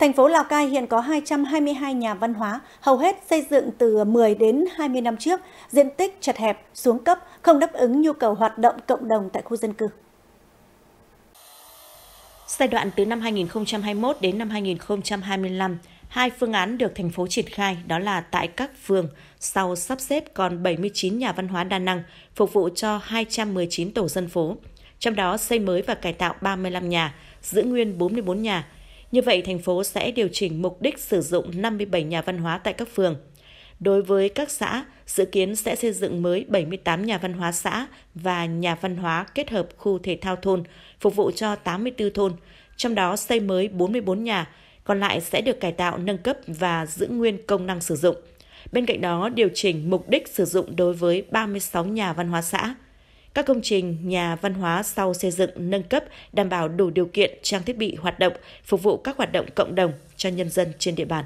Thành phố Lào Cai hiện có 222 nhà văn hóa, hầu hết xây dựng từ 10 đến 20 năm trước, diện tích chật hẹp, xuống cấp, không đáp ứng nhu cầu hoạt động cộng đồng tại khu dân cư. Giai đoạn từ năm 2021 đến năm 2025, hai phương án được thành phố triển khai đó là tại các phường sau sắp xếp còn 79 nhà văn hóa đa năng phục vụ cho 219 tổ dân phố, trong đó xây mới và cải tạo 35 nhà, giữ nguyên 44 nhà, như vậy, thành phố sẽ điều chỉnh mục đích sử dụng 57 nhà văn hóa tại các phường. Đối với các xã, dự kiến sẽ xây dựng mới 78 nhà văn hóa xã và nhà văn hóa kết hợp khu thể thao thôn, phục vụ cho 84 thôn, trong đó xây mới 44 nhà, còn lại sẽ được cải tạo, nâng cấp và giữ nguyên công năng sử dụng. Bên cạnh đó, điều chỉnh mục đích sử dụng đối với 36 nhà văn hóa xã. Các công trình nhà văn hóa sau xây dựng nâng cấp đảm bảo đủ điều kiện trang thiết bị hoạt động, phục vụ các hoạt động cộng đồng cho nhân dân trên địa bàn.